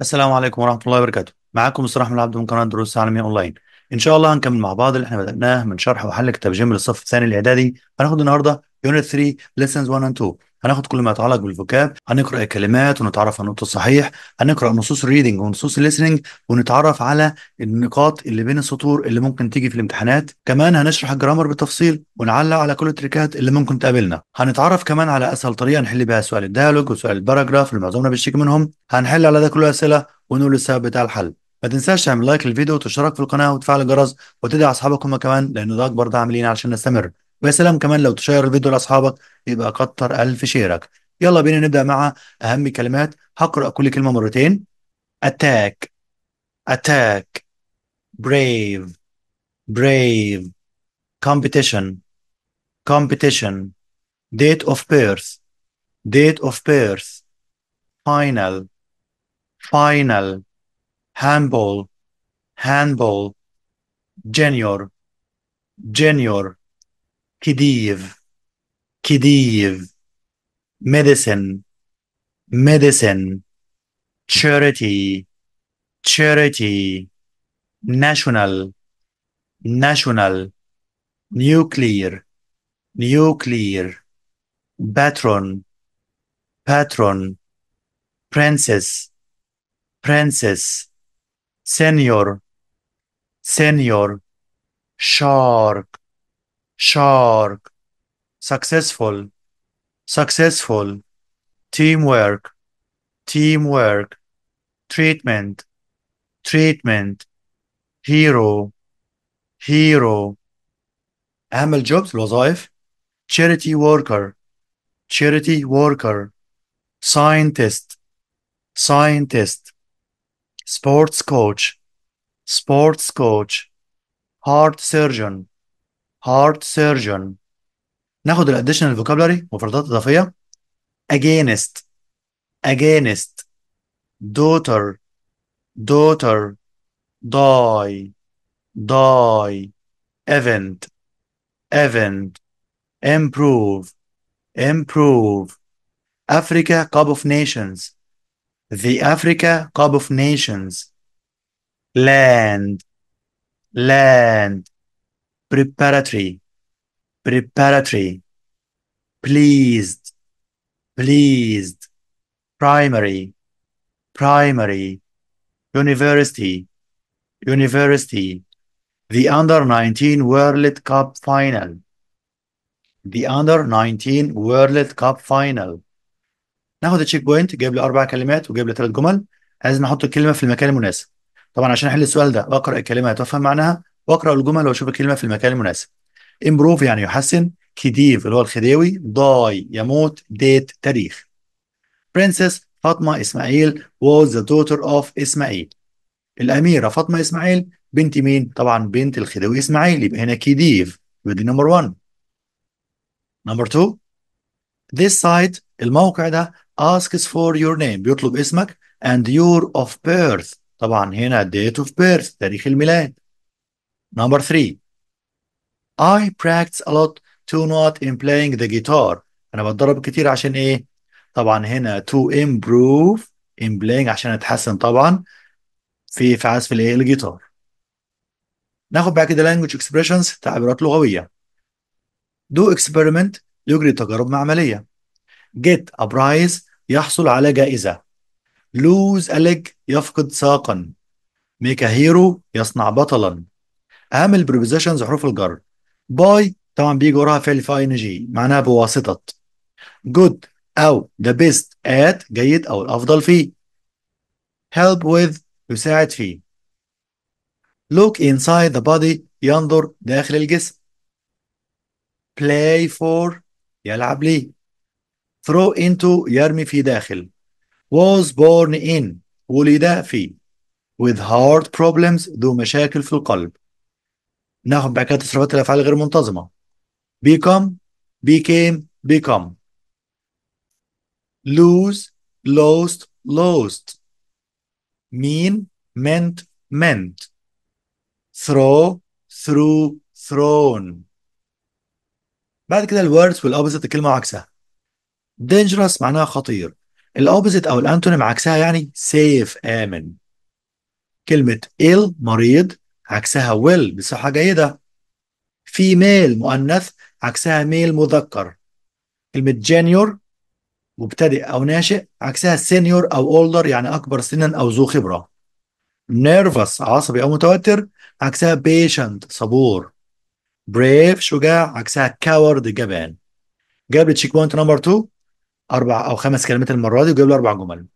السلام عليكم ورحمة الله وبركاته معاكم مصطفى العبد من قناة دروس عالميه أونلاين إن شاء الله هنكمل مع بعض اللي احنا بدأناه من شرح وحل كتاب جيم للصف الثاني الإعدادي هناخد النهاردة يونت 3 ليسنز 1 اند 2 هناخد كل ما يتعلق بالفوكاب هنقرا الكلمات ونتعرف على النقطه الصحيح هنقرا نصوص الريدنج ونصوص الليسننج ونتعرف على النقاط اللي بين السطور اللي ممكن تيجي في الامتحانات كمان هنشرح الجرامر بالتفصيل ونعلق على كل التريكات اللي ممكن تقابلنا هنتعرف كمان على اسهل طريقه نحل بها سؤال الديالوج وسؤال الباراجراف اللي معظمنا بيشتكي منهم هنحل على ده كله اسئله ونقول السبب بتاع الحل ما تنساش تعمل لايك للفيديو وتشترك في القناه وتفعل الجرس وتدعي اصحابك هم كمان لان ده اكبر دعم لينا عشان نستمر ويا سلام كمان لو تشير الفيديو لاصحابك يبقى كتر الف شيرك يلا بينا نبدا مع اهم كلمات هقرا كل كلمه مرتين attack attack brave brave competition competition date of birth date of birth final final handball handball junior junior Khedive, Khedive, medicine, medicine, charity, charity, national, national, nuclear, nuclear, patron, patron, princess, princess, senior, senior, shark, shark, successful, successful, teamwork, teamwork, treatment, treatment, hero, hero. أهم jobs الوظائف charity worker, charity worker, scientist, scientist, sports coach, sports coach, heart surgeon, heart surgeon ناخد الاديشنال فوكابلري مفردات اضافيه against against daughter daughter die die event event improve improve Africa Cup of Nations the Africa Cup of Nations land land preparatory, preparatory, pleased, pleased, primary, primary, university, university, the under 19 World Cup final, the under 19 World Cup final. ناخذ تشيك بوينت جايب لي كلمات وجايب ثلاث جمل عايز نحط الكلمه في المكان المناسب طبعا عشان احل السؤال ده بقرا الكلمه تفهم معناها واقرأ الجمل واشوف الكلمة في المكان المناسب امبروف يعني يحسن كديف اللي هو الخديوي داي يموت ديت تاريخ برنسس فاطمة إسماعيل was the daughter of إسماعيل الأميرة فاطمة إسماعيل بنت مين؟ طبعا بنت الخديوي إسماعيل يبقى هنا كديف يبقى دي نمبر 1 نمبر 2 this site الموقع ده asks for your name بيطلب اسمك and your of birth طبعا هنا date of birth تاريخ الميلاد Number three, I practice a lot to not in playing the guitar. أنا بتدرب كتير عشان إيه؟ طبعا هنا to improve in playing عشان أتحسن طبعا في في عزف الإيه؟ الجيتار. ناخد بقى كده language expressions تعبيرات لغوية. Do experiment يجري تجارب معملية. Get a prize يحصل على جائزة. Lose a leg يفقد ساقا. Make a hero يصنع بطلا. اهم البريبوزيشنز حروف الجر باي طبعا بيجي وراها فعل في ان جي معناها بواسطه جود او ذا بيست ات جيد او الافضل فيه help with يساعد فيه look inside the body ينظر داخل الجسم play for يلعب ليه throw into يرمي في داخل was born in ولد في with heart problems ذو مشاكل في القلب ناخد بعد كده تصرفات الافعال غير منتظمه become became become lose lost lost mean meant meant throw through thrown بعد كده الوردز والاوبزيت الكلمه وعكسها dangerous معناها خطير الاوبزيت او الانتونيم عكسها يعني safe امن كلمه ill مريض عكسها will بصحة جيدة female مؤنث عكسها male مذكر كلمة junior مبتدئ أو ناشئ عكسها senior أو older يعني أكبر سنا أو ذو خبرة nervous عصبي أو متوتر عكسها patient صبور brave شجاع عكسها coward جبان جاب لي تشيك بوينت نمبر 2 أربع أو خمس كلمات المرة دي وجاب لي أربع جمل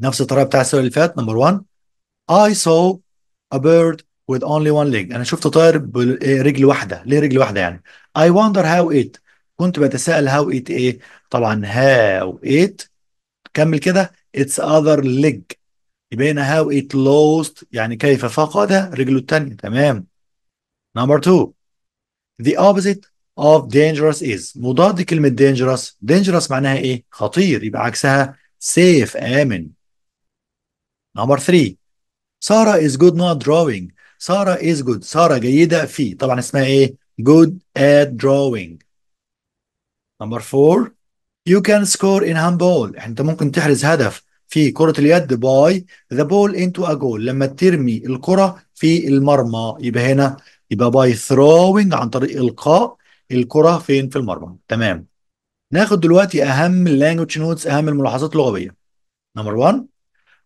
نفس الطريقة بتاع السؤال اللي فات نمبر 1 I saw a bird with only one leg انا شفته طاير برجل واحده ليه رجل واحده يعني I wonder how it كنت بتساءل how it ايه طبعا how it كمل كده its other leg يبين how it lost يعني كيف فقد رجله الثانيه تمام number two the opposite of dangerous is مضاد كلمة dangerous dangerous معناها ايه خطير يبقى عكسها safe امن number three Sarah is good not drawing ساره از جود ساره جيده في طبعا اسمها ايه جود ات دروينج نمبر فور يو كان سكور ان هاند بول انت ممكن تحرز هدف في كرة اليد باي ذا بول انتو ا جول لما ترمي الكرة في المرمى يبقى هنا يبقى باي ثروينج عن طريق القاء الكرة فين في المرمى تمام ناخد دلوقتي اهم اللانجوج نوتس اهم الملاحظات اللغوية نمبر 1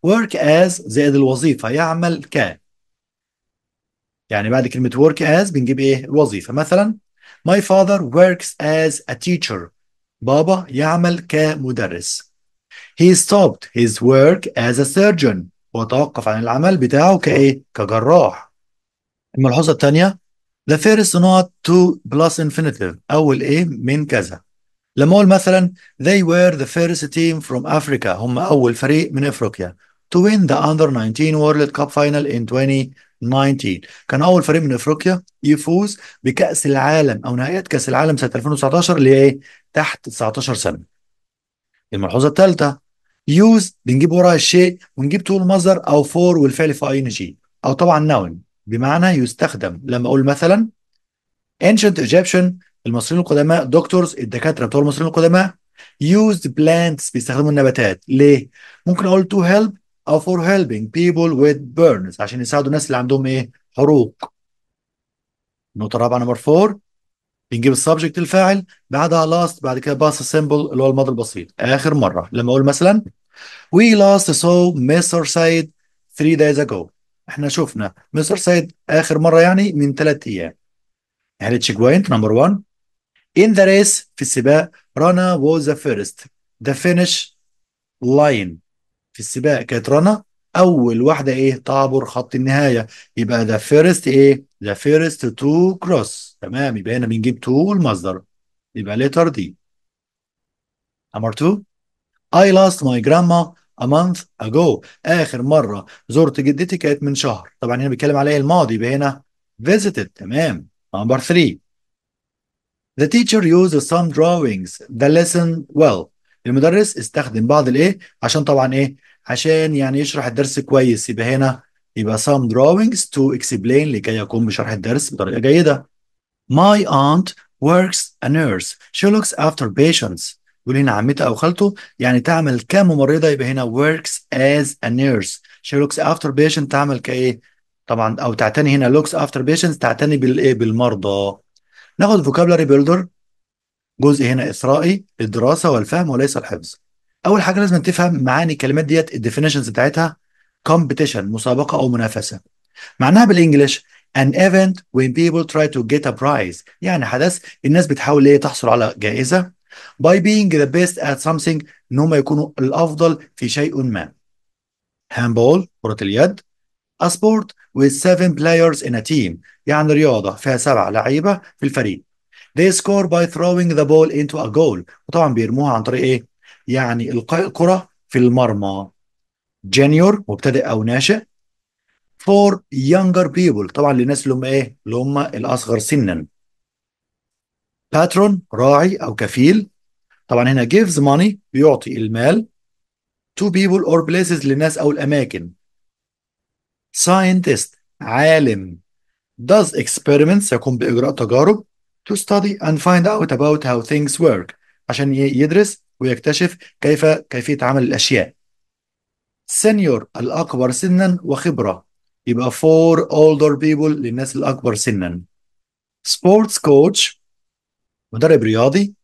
work as زائد الوظيفة يعمل ك يعني بعد كلمة work as بنجيب إيه الوظيفة مثلا my father works as a teacher بابا يعمل كمدرس he stopped his work as a surgeon وتوقف عن العمل بتاعه كإيه كجراح الملحوظة الثانية the first not to plus infinitive أول إيه من كذا لما أقول مثلا they were the first team from Africa هم أول فريق من أفريقيا to win the under 19 World Cup final in 2020 19 كان اول فريق من افريقيا يفوز بكاس العالم او نهائيات كاس العالم سنه 2019 اللي ايه تحت 19 سنه الملحوظه الثالثه يوز بنجيب وراء الشيء ونجيب طول مصدر او فور والفعل في اي ان جي او طبعا ناون بمعنى يستخدم لما اقول مثلا ancient Egyptian المصريين القدماء دكتورز الدكاتره بتوع المصريين القدماء used plants بيستخدموا النباتات ليه؟ ممكن اقول to help او for helping people with burns عشان يساعدوا الناس اللي عندهم ايه حروق النقطه الرابعه نمبر 4 بنجيب السبجكت الفاعل بعدها لاست بعد كده باس سيمبل اللي هو الماضي البسيط اخر مره لما اقول مثلا we last saw Mr. Said 3 days ago احنا شفنا مستر سيد اخر مره يعني من ثلاث ايام يعني تشيك بوينت نمبر 1 in the race في السباق رانا was the first the finish line في السباق كانت رنا اول واحده ايه تعبر خط النهايه يبقى ذا فيرست ايه ذا فيرست تو كروس تمام يبقى هنا بنجيب تو المصدر يبقى ليتر دي نمبر 2 I lost my grandma a month ago اخر مره زرت جدتي كانت من شهر طبعا هنا بيتكلم عليه الماضي يبقى هنا visited تمام نمبر 3 The teacher used some drawings the lesson well المدرس استخدم بعض الايه عشان طبعا ايه عشان يعني يشرح الدرس كويس يبقى هنا يبقى some drawings to explain لكي يقوم بشرح الدرس بطريقه جيده my aunt works a nurse she looks after patients يقول هنا عمته او خالته يعني تعمل كممرضه يبقى هنا works as a nurse she looks after patient تعمل كايه طبعا او تعتني هنا looks after patients تعتني بالايه بالمرضى ناخد vocabulary builder جزء هنا إثرائي للدراسة والفهم وليس الحفظ أول حاجة لازم تفهم معاني الكلمات ديت الديفينيشنز بتاعتها competition مسابقة أو منافسة معناها بالإنجلش an event when people try to get a prize يعني حدث الناس بتحاول ايه تحصل على جائزة by being the best at something ان هم يكونوا الافضل في شيء ما handball كرة اليد a sport with seven players in a team يعني رياضة فيها سبع لعيبة في الفريق they score by throwing the ball into a goal وطبعا بيرموها عن طريق ايه يعني القاء الكره في المرمى Junior مبتدئ او ناشئ for younger people طبعا للناس اللي هم ايه اللي هم الاصغر سنا باترون راعي او كفيل طبعا هنا gives money بيعطي المال to people or places للناس او الاماكن scientist عالم does experiments يقوم باجراء تجارب to study and find out about how things work عشان يدرس ويكتشف كيف كيفية عمل الأشياء senior الأكبر سنا وخبرة يبقى for older people للناس الأكبر سنا sports coach مدرب رياضي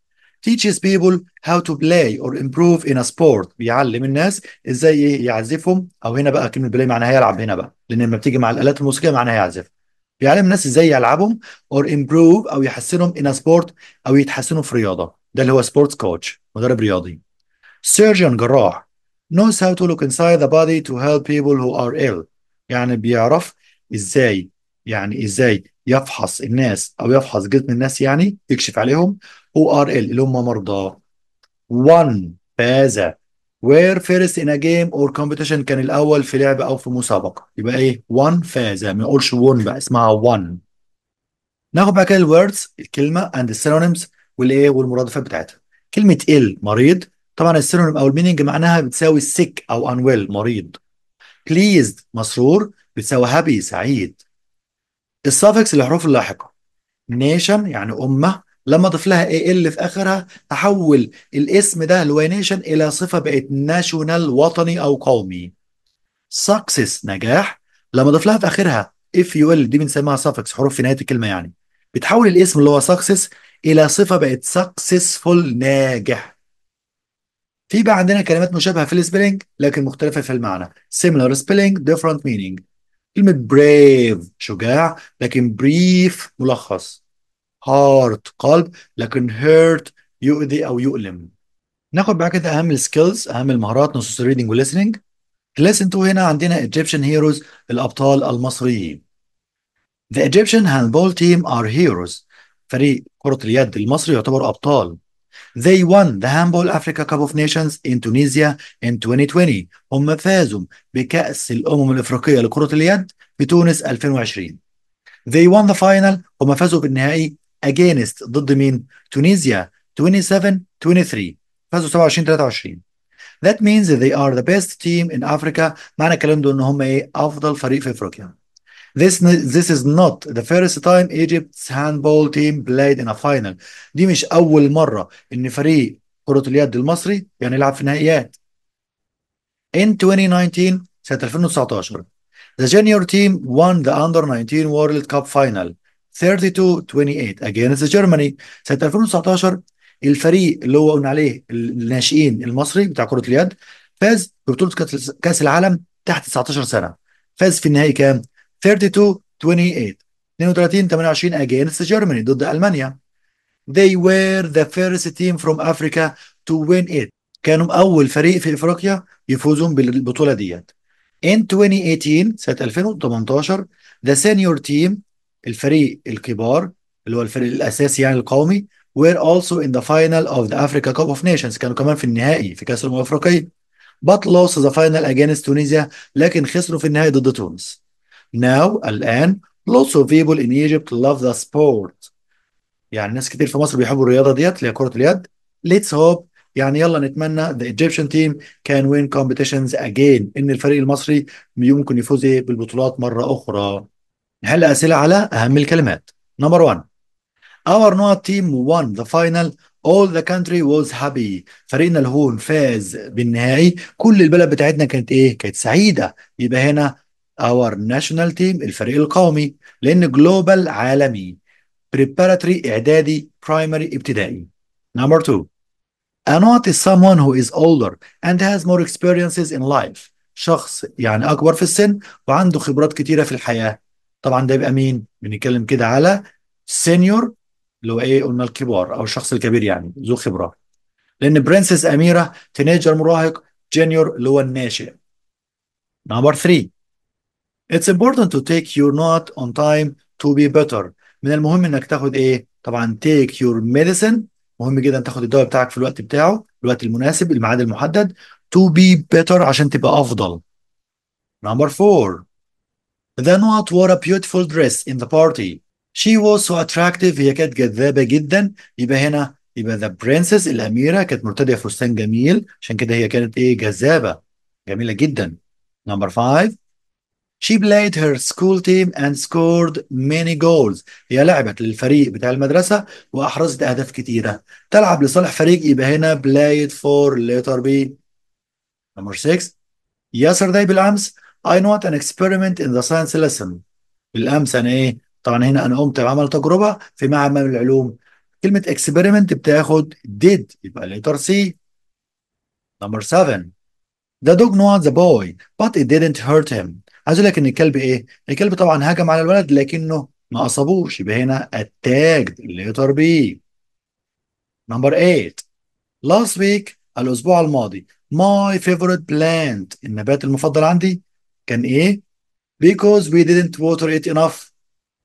teaches people how to play or improve in a sport بيعلم الناس ازاي يعزفهم او هنا بقى كلمه بلاي معناها يلعب هنا بقى لان لما بتيجي مع الالات الموسيقيه معناها يعزف بيعلم الناس ازاي يلعبهم اور امبروف او يحسنهم ان سبورت او يتحسنوا في رياضه ده اللي هو سبورتس كوتش مدرب رياضي سيرجن جراح knows how to look inside the body to help people who are ill يعني بيعرف ازاي يعني ازاي يفحص الناس او يفحص جسم الناس يعني يكشف عليهم who are ill اللي هم مرضى one فاز were first in a game or competition كان الاول في لعبه او في مسابقه يبقى ايه 1 فاز ما نقولش 1 بقى اسمها 1 ناخد بقى كده الوردز الكلمه and the synonyms والايه والمرادفات بتاعتها كلمه ال مريض طبعا السينونيم او المينينج معناها بتساوي sick او unwell مريض بليزد مسرور بتساوي happy سعيد السافكس الحروف اللاحقه nation يعني امه لما اضيف لها اي ال في اخرها احول الاسم ده اللي هو نيشن الى صفه بقت ناشونال وطني او قومي سكسس نجاح لما اضيف لها في اخرها اف يو ال دي بنسميها سفكس حروف في نهايه الكلمه يعني بتحول الاسم اللي هو سكسس الى صفه بقت سكسسفول ناجح في بقى عندنا كلمات مشابهه في السبيلنج لكن مختلفه في المعنى سيميلار سبيلنج ديفرنت مينينج كلمه بريف شجاع لكن بريف ملخص هارت قلب لكن هيرت يؤذي او يؤلم ناخد بعد كده اهم السكيلز اهم المهارات نصوص الريدنج وليسننج كلاس تو هنا عندنا ايجيبشن هيروز الابطال المصريين The Egyptian handball team are heroes فريق كرة اليد المصري يعتبر أبطال They won the Handball Africa Cup of Nations in Tunisia in 2020 هم فازوا بكأس الأمم الأفريقية لكرة اليد بتونس 2020 They won the final هم فازوا بالنهائي اجينست ضد مين؟ تونيزيا 27 23 فازوا 27 23 That means that they are the best team in Africa معنى الكلام ده ان هم ايه افضل فريق في افريقيا This, this is not the first time Egypt's handball team played in a final. دي مش أول مرة إن فريق كرة اليد المصري يعني يلعب في نهائيات. In 2019 سنة 2019 the junior team won the under 19 World Cup final. 32-28 against Germany سنه 2019 الفريق اللي هو قلنا عليه الناشئين المصري بتاع كره اليد فاز ببطوله كاس العالم تحت 19 سنه فاز في النهائي كام 32 28 32 28 against Germany ضد المانيا they were the first team from Africa to win it كانوا اول فريق في افريقيا يفوزون بالبطوله ديت in 2018 سنه 2018 the senior team الفريق الكبار اللي هو الفريق الاساسي يعني القومي were also in the final of the Africa Cup of Nations كانوا كمان في النهائي في كأس الأمم الأفريقية but lost the final against Tunisia لكن خسروا في النهائي ضد تونس now الآن lots of people in Egypt love the sport يعني ناس كتير في مصر بيحبوا الرياضة ديت اللي هي كرة اليد let's hope يعني يلا نتمنى the Egyptian team can win competitions again إن الفريق المصري يمكن يفوز بالبطولات مرة أخرى نحل أسئلة على أهم الكلمات نمبر 1 Our not team won the final All the country was happy فريقنا الهون فاز بالنهائي كل البلد بتاعتنا كانت ايه كانت سعيدة يبقى هنا our national team الفريق القومي لأن global عالمي preparatory إعدادي primary ابتدائي number 2 Anot is someone who is older and has more experiences in life شخص يعني أكبر في السن وعنده خبرات كتيرة في الحياة طبعا ده يبقى مين بنتكلم كده على سينيور اللي هو ايه قلنا الكبار او الشخص الكبير يعني ذو خبره لان برنسس اميره تينيجر مراهق جونيور اللي هو الناشئ نمبر 3 It's important to take your نوت on time to be better من المهم انك تاخد ايه طبعا take your medicine مهم جدا تاخد الدواء بتاعك في الوقت بتاعه الوقت المناسب الميعاد المحدد to be better عشان تبقى افضل نمبر 4 The what? wore a beautiful dress in the party. She was so attractive هي كانت جذابة جدا يبقى هنا يبقى the princess الأميرة كانت مرتدية فستان جميل عشان كده هي كانت إيه جذابة جميلة جدا. Number five She played her school team and scored many goals. هي لعبت للفريق بتاع المدرسة وأحرزت أهداف كتيرة. تلعب لصالح فريق يبقى هنا played for letter B. Number 6 Yesterday بالأمس I want an experiment in the science lesson بالامس انا ايه طبعا هنا انا قمت بعمل تجربه في معمل العلوم كلمه experiment بتاخد did يبقى letter C number 7 The dog not the boy but it didn't hurt him عايز اقول لك ان الكلب ايه الكلب طبعا هجم على الولد لكنه ما اصابوش يبقى هنا attacked letter B number 8 last week الاسبوع الماضي my favorite plant النبات المفضل عندي كان ايه because we didn't water it enough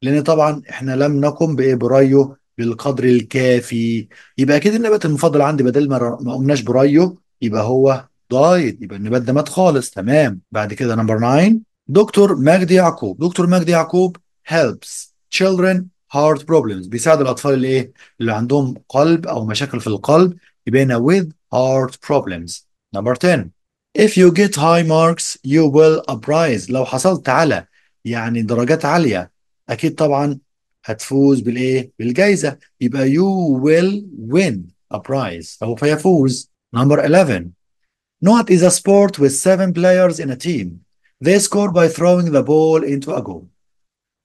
لان طبعا احنا لم نقم بريه بالقدر الكافي يبقى اكيد النبات المفضل عندي بدل ما ما قمناش برايه يبقى هو دايت يبقى النبات ده مات خالص تمام بعد كده نمبر 9 دكتور مجدي يعقوب دكتور مجدي يعقوب helps children heart problems بيساعد الاطفال اللي ايه اللي عندهم قلب او مشاكل في القلب يبقى هنا with heart problems نمبر 10 If you get high marks you will uprise لو حصلت على يعني درجات عالية أكيد طبعا هتفوز بالإيه؟ بالجايزة يبقى you will win a prize أو فيفوز. Number 11 Not is a sport with seven players in a team They score by throwing the ball into a goal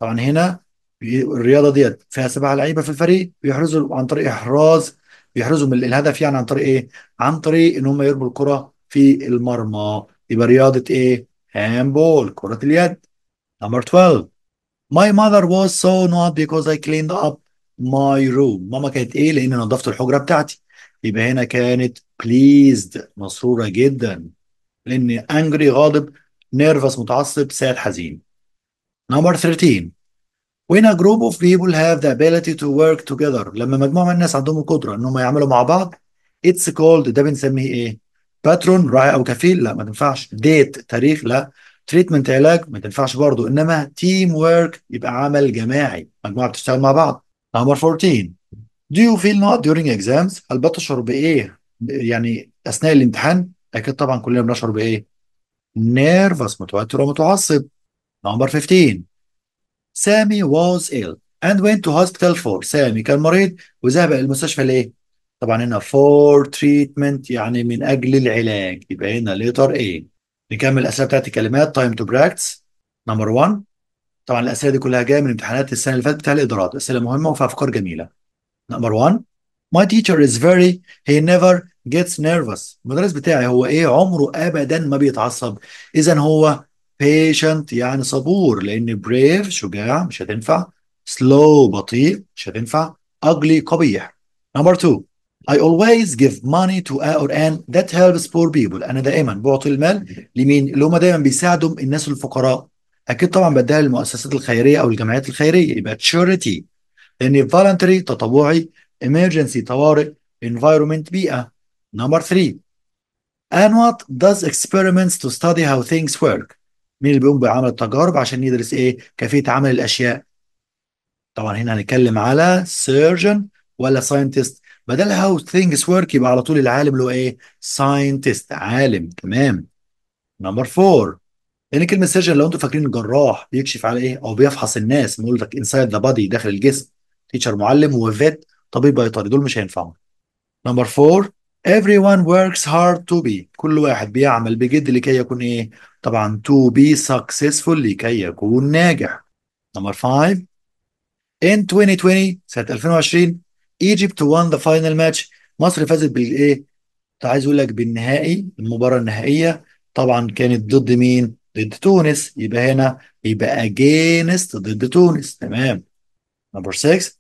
طبعا هنا الرياضة ديت فيها سبعة لعيبة في الفريق بيحرزوا عن طريق إحراز بيحرزوا من الهدف يعني عن طريق إيه؟ عن طريق إن هم يرموا الكرة في المرمى يبقى رياضة ايه؟ هامبول كرة اليد نمبر 12 My mother was so not because I cleaned up my room ماما كانت ايه؟ لأن نظفت الحجرة بتاعتي يبقى هنا كانت pleased مسرورة جدا لأن angry غاضب nervous متعصب sad حزين نمبر 13 When a group of people have the ability to work together لما مجموعة من الناس عندهم القدرة إن هم يعملوا مع بعض it's called ده بنسميه ايه؟ باترون راعي او كفيل لا ما تنفعش ديت تاريخ لا تريتمنت علاج ما تنفعش برضه انما تيم ورك يبقى عمل جماعي مجموعه بتشتغل مع بعض نمبر 14 Do you feel not during exams؟ هل بتشعر بإيه؟ يعني أثناء الامتحان؟ أكيد طبعا كلنا بنشعر بإيه؟ نيرفس متوتر ومتعصب. نمبر 15 سامي واز ايل and went to hospital for سامي كان مريض وذهب إلى المستشفى ليه؟ طبعا هنا فور تريتمنت يعني من اجل العلاج يبقى هنا ليتر ايه نكمل الاسئله بتاعت الكلمات تايم تو براكتس نمبر 1 طبعا الاسئله دي كلها جايه من امتحانات السنه اللي فاتت بتاع الادارات اسئله مهمه وفيها افكار جميله نمبر 1 ماي تيشر از فيري هي نيفر جيتس نيرفس المدرس بتاعي هو ايه عمره ابدا ما بيتعصب اذا هو patient يعني صبور لان بريف شجاع مش هتنفع سلو بطيء مش هتنفع اجلي قبيح نمبر 2 I always give money to A or N that helps poor people أنا دائما بعطي المال لمين اللي هم دائما بيساعدوا الناس الفقراء أكيد طبعا بديها للمؤسسات الخيرية أو الجمعيات الخيرية يبقى charity لأن voluntary تطوعي emergency طوارئ environment بيئة number 3 what does experiments to study how things work مين اللي بيقوم بعمل التجارب عشان يدرس ايه كيفية عمل الأشياء طبعا هنا هنتكلم على surgeon ولا scientist بدل هاو ثينجز ورك يبقى على طول العالم اللي هو ايه ساينتست عالم تمام نمبر فور لان كلمه سيرجن لو انتم فاكرين الجراح بيكشف على ايه او بيفحص الناس بنقول لك انسايد ذا بادي داخل الجسم تيتشر معلم وفيت طبيب بيطري دول مش هينفعوا نمبر ايفري everyone works hard to be كل واحد بيعمل بجد لكي يكون ايه طبعا to be successful لكي يكون ناجح نمبر 5 in 2020 سنة 2020 ايجيبت وان ذا فاينل ماتش مصر فازت بالايه كنت عايز اقول لك بالنهائي المباراه النهائيه طبعا كانت ضد مين ضد تونس يبقى هنا يبقى اجينست ضد تونس تمام نمبر 6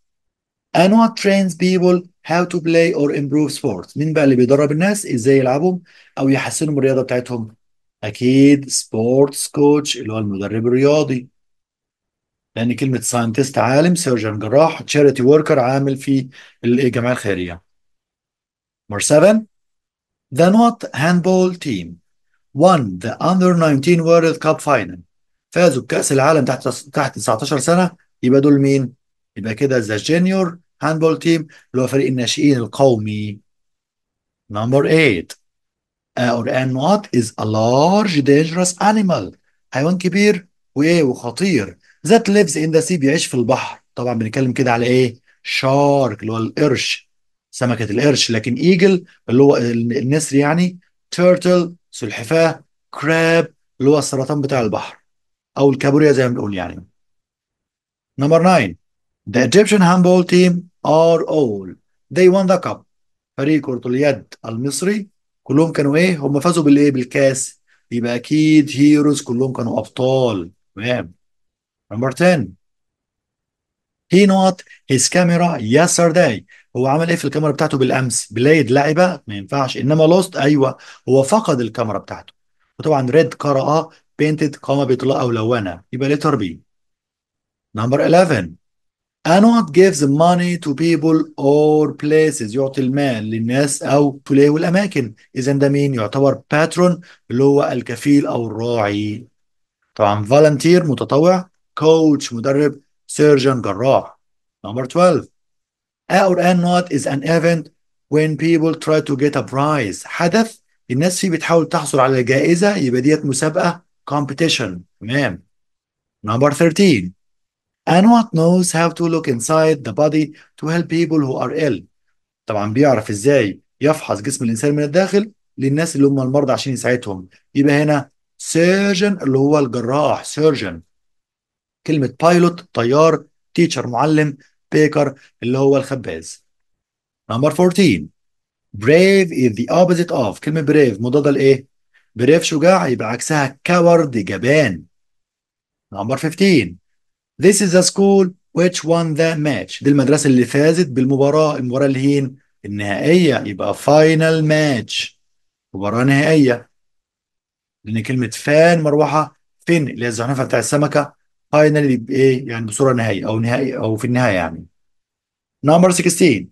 and what trains people how to play or improve مين بقى اللي بيدرب الناس ازاي يلعبوا او يحسنوا من الرياضه بتاعتهم اكيد سبورتس كوتش اللي هو المدرب الرياضي لان كلمه ساينتست عالم سيرجن جراح تشاريتي وركر عامل في الجمعيه الخيريه Number seven, the not handball team won the under 19 World Cup final. فازوا بكأس العالم تحت تحت 19 سنة يبقى دول مين؟ يبقى كده ذا جونيور هاندبول تيم اللي هو فريق الناشئين القومي. Number 8 اور and نوت is a large dangerous animal حيوان كبير وايه وخطير ذات ليفز ان ذا سي بيعيش في البحر طبعا بنتكلم كده على ايه شارك اللي هو القرش سمكة القرش لكن ايجل اللي هو النسر يعني تيرتل سلحفاة كراب اللي هو السرطان بتاع البحر او الكابوريا زي ما بنقول يعني نمبر 9 The Egyptian handball team are all they won the cup فريق كرة اليد المصري كلهم كانوا ايه هم فازوا بالايه بالكاس يبقى اكيد هيروز كلهم كانوا ابطال تمام Number 10 he not his camera yesterday هو عمل ايه في الكاميرا بتاعته بالامس بلايد لعبه ما ينفعش انما لوست ايوه هو فقد الكاميرا بتاعته وطبعا ريد قرأ بينتد قام بإطلاق أو لونه يبقى letter بي number 11 give the money to people or places يعطي المال للناس أو to والأماكن إذا ده مين يعتبر باترون اللي هو الكفيل أو الراعي طبعا فالنتير متطوع كوتش مدرب سيرجن جراح نمبر 12 اور ان not is an event when people try to get a prize حدث الناس فيه بتحاول تحصل على جائزة يبقى ديت مسابقة competition تمام نمبر 13 and وات knows how to look inside the body to help people who are ill طبعا بيعرف ازاي يفحص جسم الانسان من الداخل للناس اللي هم المرضى عشان يساعدهم يبقى هنا سيرجن اللي هو الجراح سيرجن كلمه بايلوت طيار تيتشر معلم بيكر اللي هو الخباز نمبر 14 بريف is the opposite of كلمه بريف مضاده لايه بريف شجاع يبقى عكسها كاورد جبان نمبر 15 This is a school which won the match دي المدرسة اللي فازت بالمباراة المباراة اللي هي النهائية يبقى final match مباراة نهائية لأن كلمة فان مروحة فين اللي هي الزحنفة بتاع السمكة فاينلي بايه ايه يعني بصوره نهائيه او نهائي او في النهايه يعني نمبر 16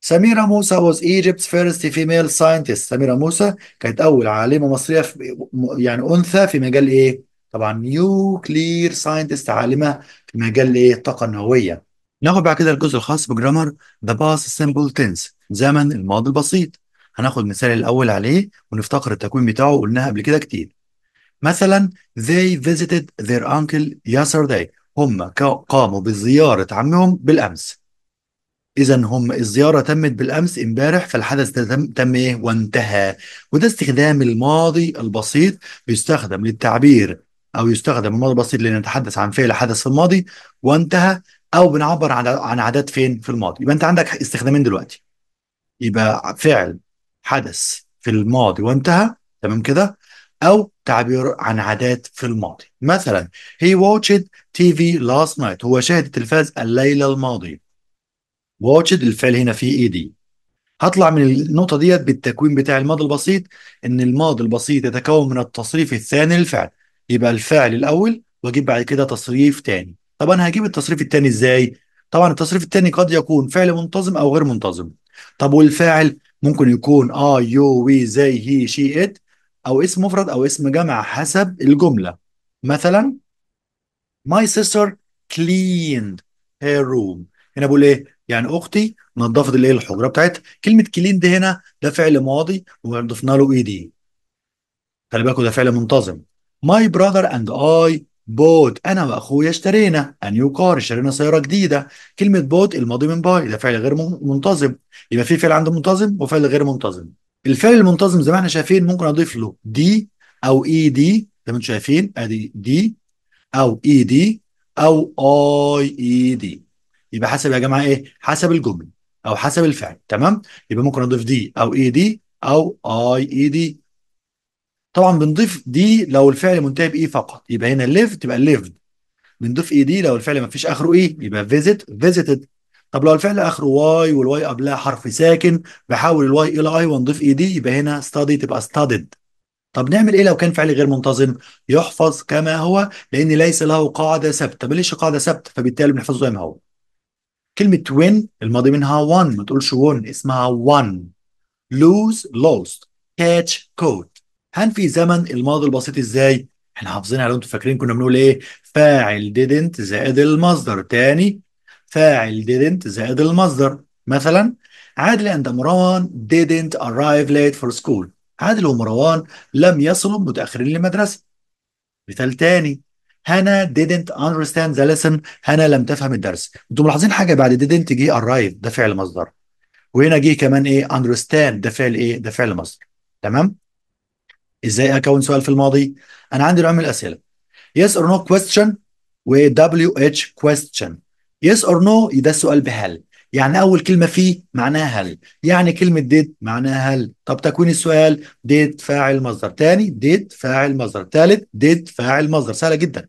سميرة موسى was Egypt's first female scientist سميرة موسى كانت أول عالمة مصرية في يعني أنثى في مجال إيه؟ طبعا نيوكلير ساينتست عالمة في مجال إيه؟ الطاقة النووية. ناخد بعد كده الجزء الخاص بجرامر ذا باس سمبل تنس زمن الماضي البسيط. هناخد مثال الأول عليه ونفتقر التكوين بتاعه قلناه قبل كده كتير. مثلا they visited their uncle yesterday هم قاموا بزيارة عمهم بالأمس إذا هم الزيارة تمت بالأمس امبارح فالحدث ده تم, تم إيه وانتهى وده استخدام الماضي البسيط بيستخدم للتعبير أو يستخدم الماضي البسيط لنتحدث عن فعل حدث في الماضي وانتهى أو بنعبر عن عن عادات فين في الماضي يبقى أنت عندك استخدامين دلوقتي يبقى فعل حدث في الماضي وانتهى تمام كده أو تعبير عن عادات في الماضي مثلا he watched TV last night هو شاهد التلفاز الليلة الماضية watched الفعل هنا فيه ايدي e هطلع من النقطة ديت بالتكوين بتاع الماضي البسيط ان الماضي البسيط يتكون من التصريف الثاني للفعل يبقى الفعل الاول واجيب بعد كده تصريف تاني طب انا هجيب التصريف التاني ازاي طبعا التصريف التاني قد يكون فعل منتظم او غير منتظم طب والفاعل ممكن يكون اي يو وي زي هي شي ات او اسم مفرد او اسم جمع حسب الجمله مثلا my sister cleaned her room هنا بقول ايه يعني اختي نظفت الايه الحجره بتاعتها كلمه كليند هنا ده فعل ماضي وضفنا له اي دي خلي بالكوا ده فعل منتظم my brother and I بوت انا واخويا اشترينا انيو كار اشترينا سياره جديده كلمه بوت الماضي من باي ده فعل غير منتظم يبقى في فعل عنده منتظم وفعل غير منتظم الفعل المنتظم زي ما احنا شايفين ممكن اضيف له دي او اي e دي زي ما انتم شايفين ادي دي او اي e دي او اي اي دي يبقى حسب يا جماعه ايه حسب الجمل او حسب الفعل تمام يبقى ممكن اضيف دي او اي e دي او اي اي دي طبعا بنضيف دي لو الفعل منتهي باي فقط يبقى هنا ليفت تبقى ليفد بنضيف اي دي لو الفعل ما فيش اخره اي يبقى فيزيت فيزيتد طب لو الفعل اخره واي والواي قبلها حرف ساكن بحول الواي الى اي ونضيف اي دي يبقى هنا ستادي تبقى ستادد طب نعمل ايه لو كان فعل غير منتظم يحفظ كما هو لان ليس له قاعده ثابته ماليش قاعده ثابته فبالتالي بنحفظه زي ما هو كلمه وين الماضي منها وان ما تقولش وون اسمها وان لوست كاتش كوت هن في زمن الماضي البسيط ازاي احنا حافظين عليه انتوا فاكرين كنا بنقول ايه فاعل didn't زائد المصدر تاني فاعل didn't زائد المصدر مثلا عادل عند مروان didn't arrive late for school عادل ومروان لم يصلوا متأخرين للمدرسة مثال تاني هنا didn't understand the lesson هنا لم تفهم الدرس انتوا ملاحظين حاجة بعد didn't جه arrive ده فعل مصدر وهنا جه كمان ايه understand ده فعل ايه ده فعل مصدر تمام ازاي اكون سؤال في الماضي انا عندي نوع من الاسئله yes or no question و wh question يس اور نو ده السؤال بهل يعني اول كلمه فيه معناها هل يعني كلمه ديد معناها هل طب تكوين السؤال ديد فاعل مصدر تاني ديد فاعل مصدر ثالث ديد فاعل مصدر سهله جدا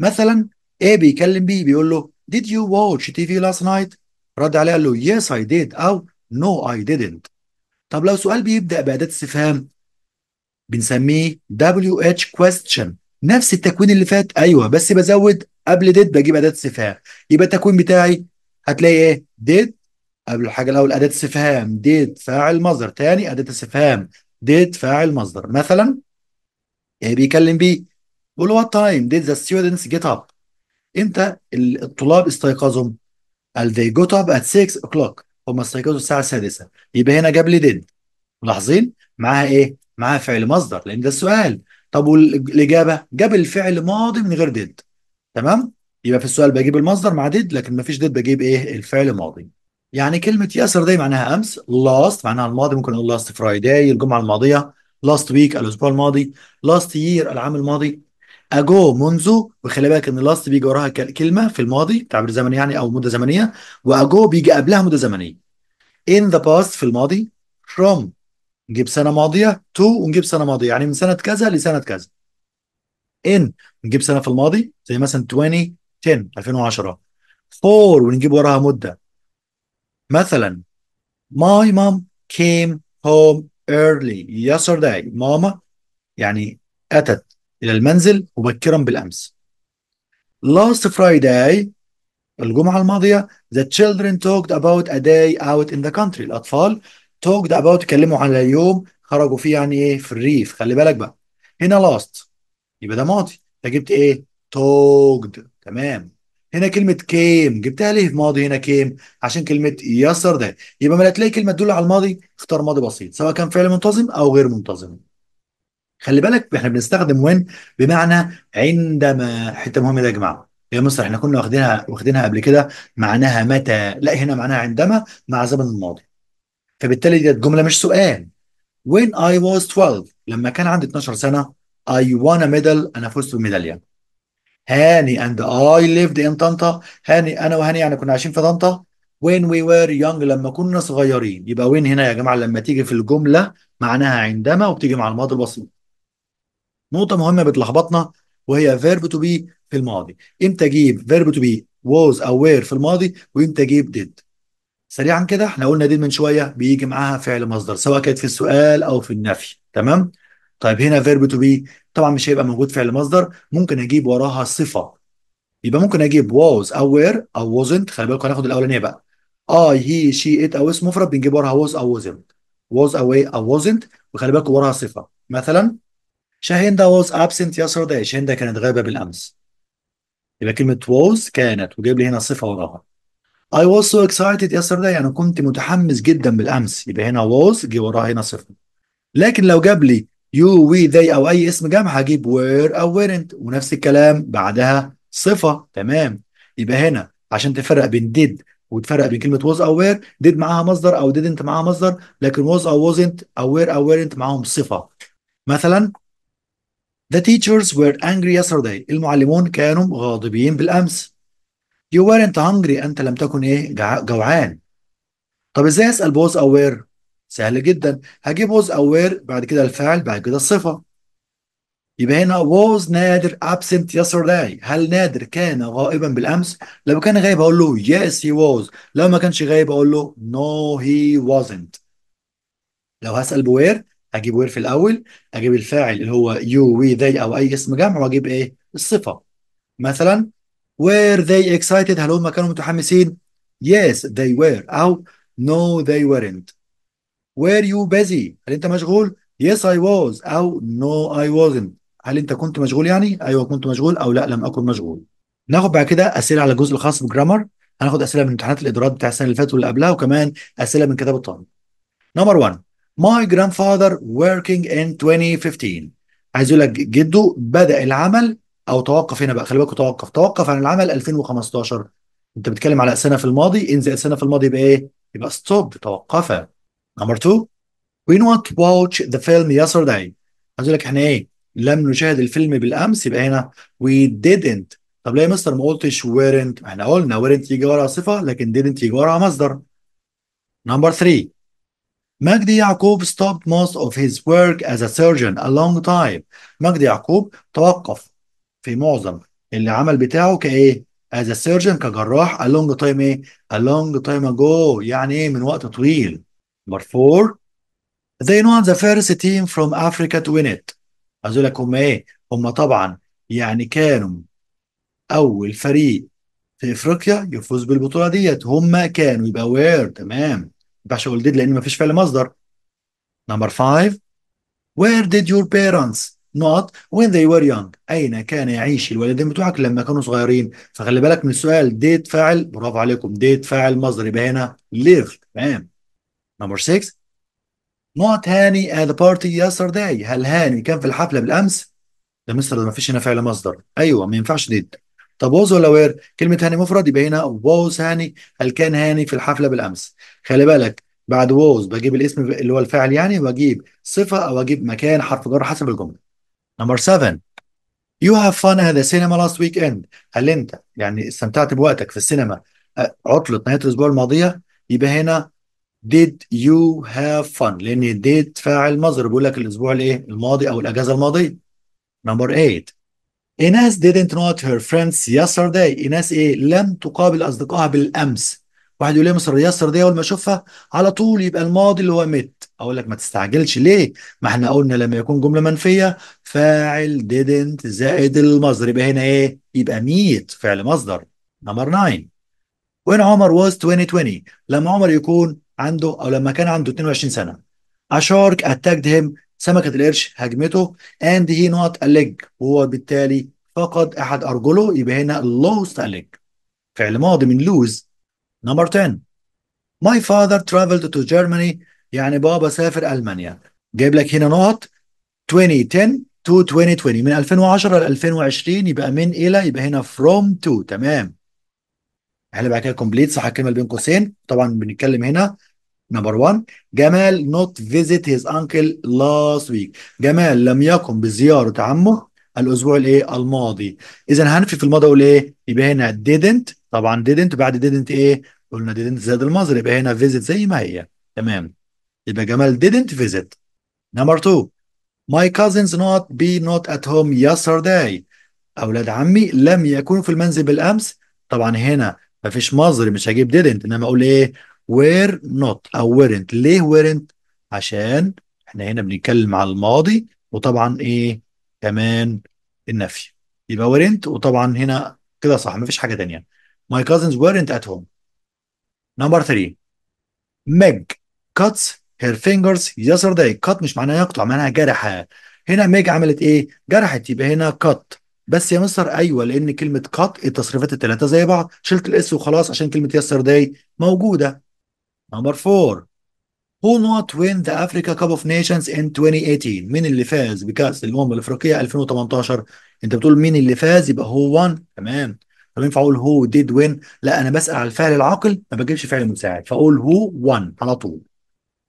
مثلا ايه بيكلم بي بيقول له did you watch TV last night رد عليه قال له yes I did او no I didn't طب لو سؤال بيبدا باداه استفهام بنسميه WH question نفس التكوين اللي فات ايوه بس بزود قبل ديد بجيب أداة استفهام يبقى التكوين بتاعي هتلاقي إيه ديد قبل الحاجة الأول أداة استفهام ديد فاعل مصدر تاني أداة استفهام ديد فاعل مصدر مثلا إيه بيكلم بيه بيقول له وات تايم ديد ذا ستودنتس جيت أب امتى الطلاب استيقظوا؟ قال they got up at 6 o'clock هم استيقظوا الساعة السادسة يبقى هنا جاب لي ديد ملاحظين؟ معاها إيه؟ معاها فعل مصدر لأن ده السؤال طب والإجابة جاب الفعل ماضي من غير ديد تمام يبقى في السؤال بجيب المصدر مع ديد لكن ما فيش ديد بجيب ايه الفعل الماضي يعني كلمه يسر معناها امس لاست معناها الماضي ممكن اقول لاست فرايداي الجمعه الماضيه لاست ويك الاسبوع الماضي لاست يير العام الماضي اجو منذ وخلي بالك ان لاست بيجي وراها كلمه في الماضي تعبير زمني يعني او مده زمنيه واجو بيجي قبلها مده زمنيه ان ذا باست في الماضي فروم نجيب سنه ماضيه تو ونجيب سنه ماضيه يعني من سنه كذا لسنه كذا ان نجيب سنه في الماضي زي مثلا 2010 2010 فور ونجيب وراها مده مثلا ماي مام كيم هوم ايرلي يسترداي ماما يعني اتت الى المنزل مبكرا بالامس لاست فرايداي الجمعة الماضية the children talked about a day out in the country الأطفال talked about اتكلموا على يوم خرجوا فيه يعني ايه في الريف خلي بالك بقى هنا لاست يبقى ده ماضي انت جبت ايه توجد تمام هنا كلمة كيم جبتها ليه في ماضي هنا كيم عشان كلمة يسر ده يبقى ما تلاقي كلمة تدل على الماضي اختار ماضي بسيط سواء كان فعل منتظم او غير منتظم خلي بالك احنا بنستخدم وين بمعنى عندما حته مهمه ده يا جماعه يا مصر احنا كنا واخدينها واخدينها قبل كده معناها متى لا هنا معناها عندما مع زمن الماضي فبالتالي دي جمله مش سؤال when I was 12 لما كان عندي 12 سنه I won a medal انا فزت بميداليه هاني and I lived in طنطا هاني انا وهاني يعني كنا عايشين في طنطا when we were young لما كنا صغيرين يبقى وين هنا يا جماعه لما تيجي في الجمله معناها عندما وبتيجي مع الماضي البسيط نقطه مهمه بتلخبطنا وهي verb to be في الماضي امتى اجيب verb to be was او were في الماضي وامتى اجيب did سريعا كده احنا قلنا did من شويه بيجي معاها فعل مصدر سواء كانت في السؤال او في النفي تمام طيب هنا فيرب تو بي طبعا مش هيبقى موجود فعل مصدر ممكن اجيب وراها صفه يبقى ممكن اجيب was او وير او wasn't خلي بالكم هناخد الاولانيه بقى اي هي شي ات او اسم مفرد بنجيب وراها was او wasn't was away او wasn't وخلي بالكم وراها صفه مثلا شاهندة was absent yesterday ده كانت غايبه بالامس يبقى كلمه was كانت وجايب لي هنا صفه وراها I was so excited yesterday يعني كنت متحمس جدا بالامس يبقى هنا was جه وراها هنا صفه لكن لو جاب لي يو وي ذي او اي اسم جمع هجيب وير او ويرنت ونفس الكلام بعدها صفه تمام يبقى هنا عشان تفرق بين ديد وتفرق بين كلمه ووز او وير ديد معاها مصدر او ديدنت معاها مصدر لكن ووز او ووزنت او وير او ويرنت معاهم صفه مثلا The teachers were angry yesterday. المعلمون كانوا غاضبين بالأمس. You weren't hungry. أنت لم تكن إيه جوعان. طب إزاي أسأل بوز أو وير؟ سهل جدا هجيب was aware بعد كده الفعل بعد كده الصفه يبقى هنا was نادر absent yesterday هل نادر كان غائبا بالامس لو كان غايب اقول له yes he was لو ما كانش غايب اقول له no he wasn't لو هسال بوير اجيب وير في الاول اجيب الفاعل اللي هو you we they او اي اسم جمع واجيب ايه الصفه مثلا were they excited هل هم كانوا متحمسين yes they were او no they weren't were you busy هل انت مشغول yes I was او no I wasn't هل انت كنت مشغول يعني ايوه كنت مشغول او لا لم اكن مشغول ناخد بعد كده اسئله على الجزء الخاص بالجرامر هناخد اسئله من امتحانات الادارات بتاع السنه اللي فاتت واللي قبلها وكمان اسئله من كتاب الطالب نمبر 1 my grandfather working in 2015 عايز يقول لك جده بدا العمل او توقف هنا بقى خلي بالكوا توقف توقف عن العمل 2015 انت بتتكلم على سنه في الماضي انزل سنه في الماضي بإيه؟ يبقى ستوب إيه؟ توقف نمبر 2 we not watch the film yesterday عايز اقول لك احنا ايه لم نشاهد الفيلم بالامس يبقى هنا we didn't طب ليه يا مستر ما قلتش weren't احنا قلنا weren't يجي وراها صفه لكن didn't يجي وراها مصدر نمبر 3 مجدي يعقوب stopped most of his work as a surgeon a long time مجدي يعقوب توقف في معظم اللي عمل بتاعه كايه as a surgeon كجراح a long time ايه a long time ago يعني ايه من وقت طويل Number four, they won the first team from Africa to win it. هذولك هم ايه؟ هم طبعا يعني كانوا اول فريق في افريقيا يفوز بالبطوله ديت هم كانوا يبقى وير تمام ما ينفعش اقول ديد لان ما فيش فعل مصدر. نمبر 5 Where did your parents not when they were young أين كان يعيش الوالدين بتوعك لما كانوا صغيرين فخلي بالك من السؤال ديد فاعل برافو عليكم ديد فاعل مصدر يبقى هنا ليف تمام نمبر 6 نوت هاني at بارتي يسترداي هل هاني كان في الحفلة بالأمس؟ ده مستر ده فيش هنا فعل مصدر أيوه ما ينفعش ديد طب ووز ولا وير كلمة هاني مفرد يبقى هنا ووز هاني هل كان هاني في الحفلة بالأمس؟ خلي بالك بعد ووز بجيب الاسم اللي هو الفاعل يعني وأجيب صفة أو أجيب مكان حرف جر حسب الجملة. نمبر 7 You have fun at the cinema last weekend هل أنت يعني استمتعت بوقتك في السينما آه، عطلة نهاية الأسبوع الماضية؟ يبقى هنا did you have fun لان did فاعل مصدر بيقول لك الاسبوع الايه الماضي او الاجازه الماضيه نمبر 8 Ines didn't note her friends yesterday Ines ايه لم تقابل اصدقائها بالامس واحد يقول لي مصر yesterday اول ما اشوفها على طول يبقى الماضي اللي هو مت اقول لك ما تستعجلش ليه ما احنا قلنا لما يكون جمله منفيه فاعل didn't زائد المصدر يبقى هنا ايه يبقى ميت فعل مصدر نمبر 9 when عمر was 2020 لما عمر يكون عنده او لما كان عنده 22 سنه A shark attacked him سمكه القرش هاجمته and he not a leg وهو بالتالي فقد احد ارجله يبقى هنا lost a leg فعل ماضي من lose number 10 my father traveled to Germany يعني بابا سافر المانيا جايب لك هنا نقط 2010 to 2020 من 2010 ل 2020 يبقى من الى يبقى هنا from to تمام احنا بعد كده كومبليت صح الكلمه اللي بين قوسين طبعا بنتكلم هنا نمبر 1 جمال نوت فيزيت هيز انكل لاست ويك جمال لم يقم بزيارة عمه الأسبوع الإيه الماضي إذا هنفي في الماضي أقول إيه يبقى هنا didn't طبعا didn't بعد didn't إيه قلنا didn't زائد المصدر يبقى هنا فيزيت زي ما هي تمام يبقى جمال didn't فيزيت نمبر 2 ماي كازنز نوت بي نوت ات هوم يسترداي أولاد عمي لم يكونوا في المنزل بالأمس طبعا هنا مفيش مصدر مش هجيب didn't إنما أقول إيه وير نوت او ويرنت ليه ويرنت عشان احنا هنا بنتكلم على الماضي وطبعا ايه كمان النفي يبقى ويرنت وطبعا هنا كده صح مفيش حاجه تانية ماي كازنز ويرنت ات هوم نمبر 3 ميج كاتس هير fingers yesterday كات مش معناها يقطع معناها جرحها هنا ميج عملت ايه جرحت يبقى هنا كات بس يا مستر ايوه لان كلمه كات التصريفات الثلاثه زي بعض شلت الاس وخلاص عشان كلمه يسترداي موجوده نمبر 4 Who not win the Africa Cup of Nations in 2018 مين اللي فاز بكأس الأمم الأفريقية 2018 أنت بتقول مين اللي فاز يبقى هو وان تمام طب ينفع أقول هو did win لا أنا بسأل على الفعل العاقل ما بجيبش فعل مساعد فأقول هو won على طول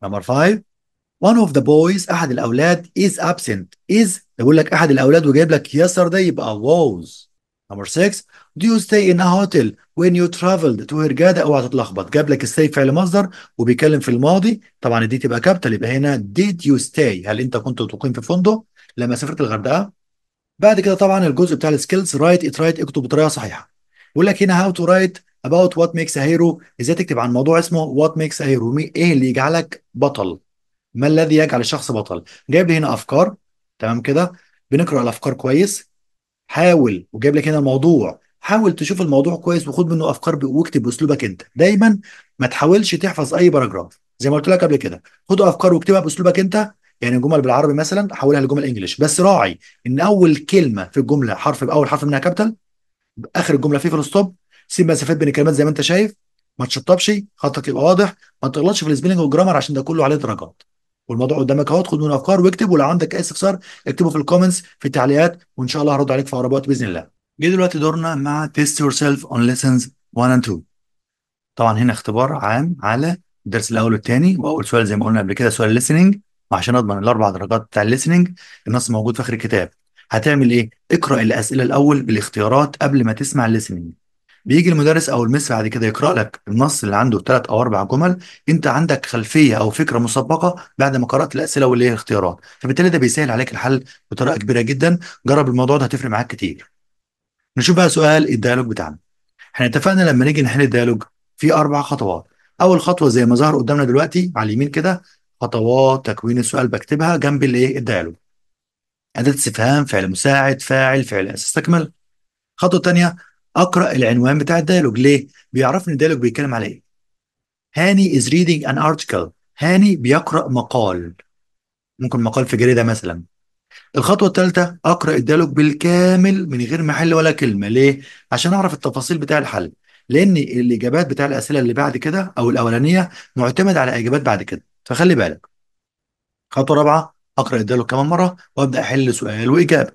نمبر 5 one of the boys أحد الأولاد is absent is بقول لك أحد الأولاد وجايب لك يسر ده يبقى was نمبر 6 do you stay in a hotel when you traveled to هرجاده اوعى تتلخبط جاب لك الستي فعل مصدر وبيتكلم في الماضي طبعا دي تبقى كابيتال يبقى هنا did you stay هل انت كنت تقيم في فندق لما سافرت الغردقه بعد كده طبعا الجزء بتاع السكيلز رايت ات رايت اكتب بطريقه صحيحه بيقول لك هنا هاو تو رايت اباوت وات ميكس هيرو ازاي تكتب عن موضوع اسمه وات ميكس هيرو ايه اللي يجعلك بطل ما الذي يجعل الشخص بطل جايب لي هنا افكار تمام كده بنقرا الافكار كويس حاول وجايب لك هنا الموضوع حاول تشوف الموضوع كويس وخد منه افكار واكتب باسلوبك انت دايما ما تحاولش تحفظ اي باراجراف زي ما قلت لك قبل كده خد افكار واكتبها باسلوبك انت يعني الجمل بالعربي مثلا حولها لجمل انجلش بس راعي ان اول كلمه في الجمله حرف اول حرف منها كابيتال اخر الجمله فيه فول ستوب سيب مسافات بين الكلمات زي ما انت شايف ما تشطبش خطك يبقى واضح ما تغلطش في السبيلنج والجرامر عشان ده كله عليه درجات والموضوع قدامك اهو خد منه افكار واكتب ولو عندك اي استفسار اكتبه في الكومنتس في التعليقات وان شاء الله هرد عليك في عربات باذن الله. جه دلوقتي دورنا مع تيست يور سيلف اون ليسنز 1 اند 2. طبعا هنا اختبار عام على الدرس الاول والثاني واول سؤال زي ما قلنا قبل كده سؤال ليسننج وعشان اضمن الاربع درجات بتاع الليسننج النص موجود في اخر الكتاب. هتعمل ايه؟ اقرا الاسئله الاول بالاختيارات قبل ما تسمع الليسننج. بيجي المدرس او المس بعد كده يقرا لك النص اللي عنده ثلاث او اربع جمل انت عندك خلفيه او فكره مسبقه بعد ما قرات الاسئله واللي هي الاختيارات فبالتالي ده بيسهل عليك الحل بطريقه كبيره جدا جرب الموضوع ده هتفرق معاك كتير نشوف بقى سؤال الديالوج بتاعنا احنا اتفقنا لما نيجي نحل الديالوج في اربع خطوات اول خطوه زي ما ظهر قدامنا دلوقتي على اليمين كده خطوات تكوين السؤال بكتبها جنب الايه الديالوج اداه استفهام فعل مساعد فاعل فعل استكمل الخطوه الثانيه اقرا العنوان بتاع الديالوج ليه؟ بيعرفني الديالوج بيتكلم على ايه. هاني از ريدنج ان ارتكل هاني بيقرا مقال ممكن مقال في جريده مثلا الخطوه الثالثه اقرا الديالوج بالكامل من غير محل ولا كلمه ليه؟ عشان اعرف التفاصيل بتاع الحل لان الاجابات بتاع الاسئله اللي بعد كده او الاولانيه معتمد على اجابات بعد كده فخلي بالك خطوه رابعه اقرا الديالوج كمان مره وابدا احل سؤال واجابه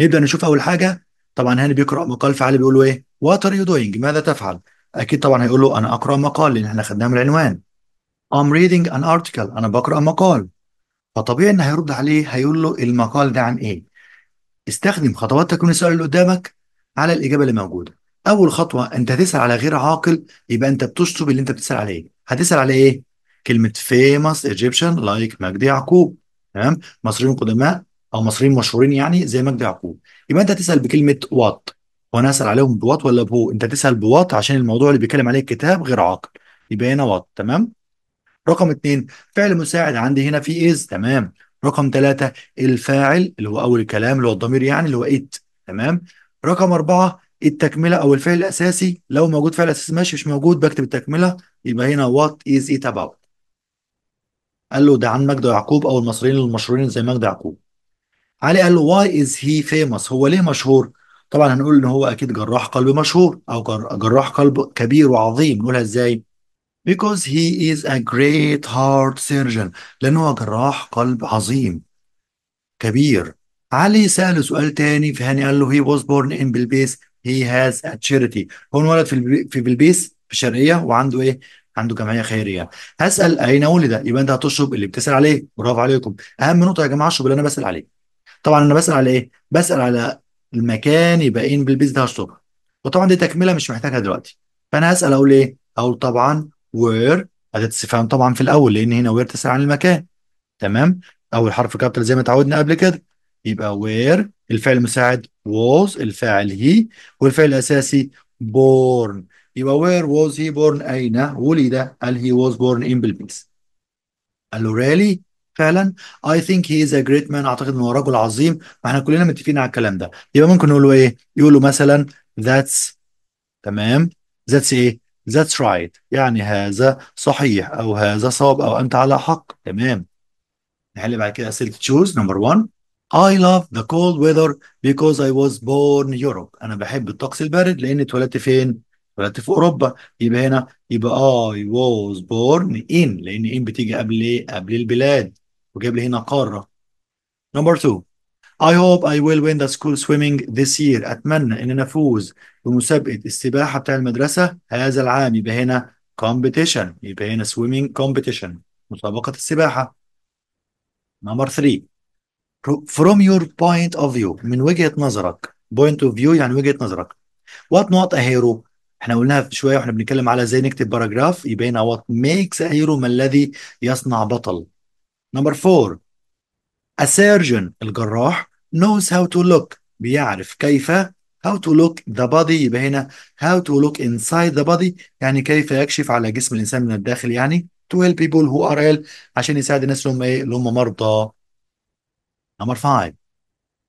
نبدا نشوف اول حاجه طبعا هاني بيقرا مقال فعلي بيقول له ايه وات ار يو دوينج ماذا تفعل اكيد طبعا هيقول له انا اقرا مقال لان احنا خدناه من العنوان I'm reading an article انا بقرا مقال فطبيعي ان هيرد عليه هيقول له المقال ده عن ايه استخدم خطوات تكوين السؤال اللي قدامك على الاجابه اللي موجوده اول خطوه انت هتسال على غير عاقل يبقى انت بتشطب اللي انت بتسال عليه هتسال على ايه كلمه famous Egyptian like مجدي يعقوب تمام مصريين قدماء او مصريين مشهورين يعني زي مجدي يعقوب يبقى انت تسال بكلمه وات وانا اسال عليهم بوات ولا بو انت تسال بوات عشان الموضوع اللي بيتكلم عليه الكتاب غير عاقل يبقى هنا وات تمام رقم اثنين فعل مساعد عندي هنا في از تمام رقم ثلاثة الفاعل اللي هو أول الكلام اللي هو الضمير يعني اللي هو إت تمام رقم أربعة التكملة أو الفعل الأساسي لو موجود فعل أساسي ماشي مش موجود بكتب التكملة يبقى هنا وات از إت أباوت قال له ده عن مجد يعقوب أو المصريين المشهورين زي مجد يعقوب علي قال له واي از هي فيموس هو ليه مشهور طبعا هنقول ان هو اكيد جراح قلب مشهور او جراح قلب كبير وعظيم نقولها ازاي because he is a great heart surgeon لانه هو جراح قلب عظيم كبير علي سأله سؤال تاني فهاني قال له he was born in بلبيس he has a charity هو انولد في في بلبيس في الشرقية وعنده ايه عنده جمعية خيرية هسأل اين ولد يبقى انت هتشرب اللي بتسأل عليه برافو عليكم اهم نقطة يا جماعة اشرب اللي انا بسأل عليه طبعا انا بسال على ايه؟ بسال على المكان يبقى ايه بالبيز ده الصبح وطبعا دي تكمله مش محتاجها دلوقتي فانا هسال اقول ايه؟ اقول طبعا وير اداه استفهام طبعا في الاول لان هنا وير تسال عن المكان تمام؟ اول حرف كابيتال زي ما اتعودنا قبل كده يبقى وير الفعل المساعد was الفاعل هي والفعل الاساسي born يبقى where was he born أين ولد؟ قال he was born in بلبيس قال له really؟ فعلا اي ثينك هي از ا جريت مان اعتقد ان هو رجل عظيم فاحنا كلنا متفقين على الكلام ده يبقى ممكن نقول ايه يقولوا مثلا ذاتس تمام ذاتس ايه ذاتس رايت يعني هذا صحيح او هذا صواب او انت على حق تمام نحل بعد كده اسئله تشوز نمبر 1 I love the cold weather because I was born in Europe انا بحب الطقس البارد لان اتولدت فين اتولدت في اوروبا يبقى هنا يبقى I was born in لان in بتيجي قبل ايه قبل البلاد وجايب لي هنا قارة نمبر 2 I hope I will win the school swimming this year أتمنى إن أنا أفوز بمسابقة السباحة بتاع المدرسة هذا العام يبقى هنا competition يبقى هنا swimming competition مسابقة السباحة نمبر 3 from your point of view من وجهة نظرك point of view يعني وجهة نظرك what not a hero احنا قلناها شوية واحنا بنتكلم على ازاي نكتب باراجراف يبقى هنا what makes a hero ما الذي يصنع بطل Number four, a surgeon الجراح knows how to look بيعرف كيف how to look the body يبقى هنا how to look inside the body يعني كيف يكشف على جسم الانسان من الداخل يعني to help people who are ill عشان يساعد الناس اللي هم ايه اللي هم مرضى. Number five,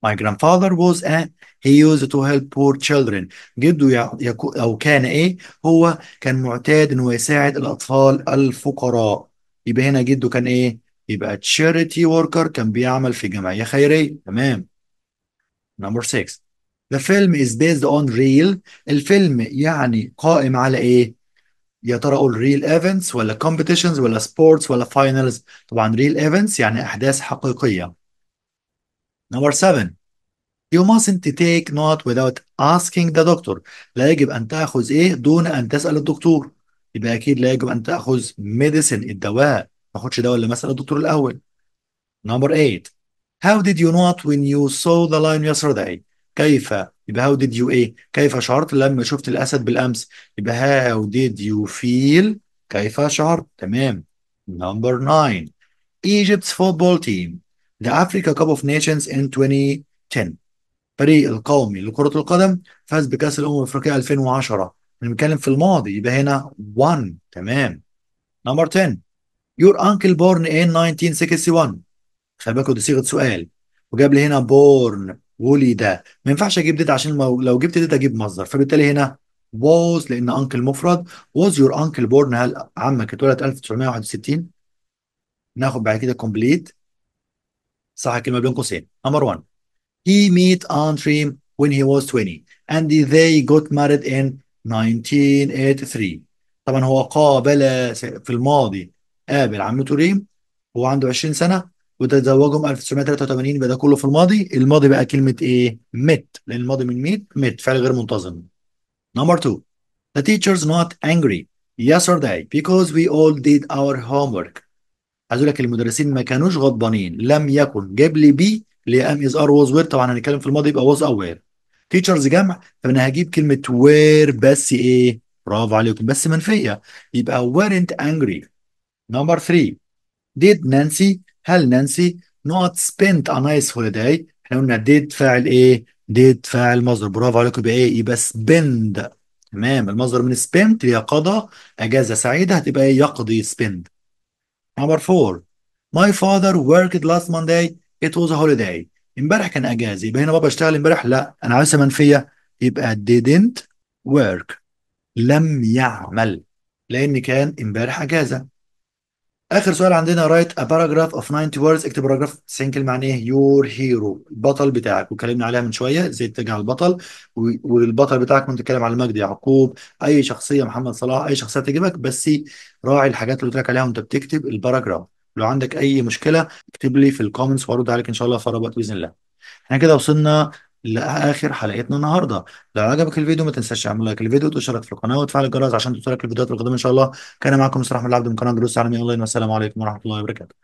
my grandfather was a he used to help poor children جده يكو او كان ايه هو كان معتاد انه يساعد الاطفال الفقراء يبقى هنا جده كان ايه يبقى تشاريتي وركر كان بيعمل في جمعيه خيريه تمام نمبر 6 The film is based on real الفيلم يعني قائم على ايه؟ يا ترى اقول real events ولا competitions ولا sports ولا finals طبعا real events يعني احداث حقيقيه نمبر 7 You mustn't take not without asking the doctor لا يجب ان تاخذ ايه دون ان تسال الدكتور يبقى اكيد لا يجب ان تاخذ medicine الدواء ما اخدش ده ولا مثلا الدكتور الاول نمبر 8 how did you not when you saw the لاين yesterday كيف يبقى how did you ايه كيف شعرت لما شفت الاسد بالامس يبقى how did you feel كيف شعرت تمام نمبر 9 Egypt's football team the Africa Cup of Nations in 2010 فريق القومي لكرة القدم فاز بكأس الأمم الأفريقية 2010 بنتكلم في الماضي يبقى هنا 1 تمام نمبر 10 يور انكل بورن ان 1961 خلي بالكوا دي صيغه سؤال وجاب لي هنا بورن ولد ما ينفعش اجيب ديت عشان لو جبت ديت اجيب مصدر فبالتالي هنا was لان انكل مفرد was your uncle born هل عمك اتولد 1961 ناخد بعد كده complete صح الكلمه بين قوسين نمبر 1 he met aunt dream when he was 20 and they got married in 1983 طبعا هو قابل في الماضي قابل عم توريم وهو عنده 20 سنه وتزوجهم 1983 يبقى ده كله في الماضي الماضي بقى كلمه ايه مت لان الماضي من ميت مت فعل غير منتظم نمبر 2 the teacher's not angry yesterday because we all did our homework عايز اقول لك المدرسين ما كانوش غضبانين لم يكن جاب لي بي لام از ار واز وير طبعا هنتكلم في الماضي يبقى واز او وير تيتشرز جمع فانا هجيب كلمه وير بس ايه برافو عليكم بس منفيه يبقى weren't angry Number 3 Did Nancy هل نانسي not spent a nice holiday احنا قلنا did فاعل ايه did فاعل مصدر برافو عليكم يبقى ايه يبقى spend تمام المصدر من spent قضى اجازه سعيده هتبقى ايه يقضي spend number 4 my father worked last monday it was a holiday امبارح كان اجازه يبقى هنا بابا اشتغل امبارح لا انا عايزها منفيه يبقى didn't work لم يعمل لان كان امبارح اجازه اخر سؤال عندنا رايت ا باراجراف اوف 90 ووردز اكتب باراجراف 90 كلمه عن ايه يور هيرو البطل بتاعك واتكلمنا عليها من شويه ازاي تتجه البطل والبطل بتاعك كنت بتتكلم على مجدي يعقوب اي شخصيه محمد صلاح اي شخصيه تجيبك بس راعي الحاجات اللي قلت لك عليها وانت بتكتب الباراجراف لو عندك اي مشكله اكتب لي في الكومنتس وارد عليك ان شاء الله في اقرب وقت باذن الله احنا كده وصلنا لاخر حلقتنا النهارده لو عجبك الفيديو ما تنساش تعمل لايك للفيديو وتشترك في القناه وتفعل الجرس عشان توصلك الفيديوهات القادمه ان شاء الله كان معكم مصطفى احمد العبد من قناه دروس عالميه اونلاين والسلام عليكم ورحمه الله وبركاته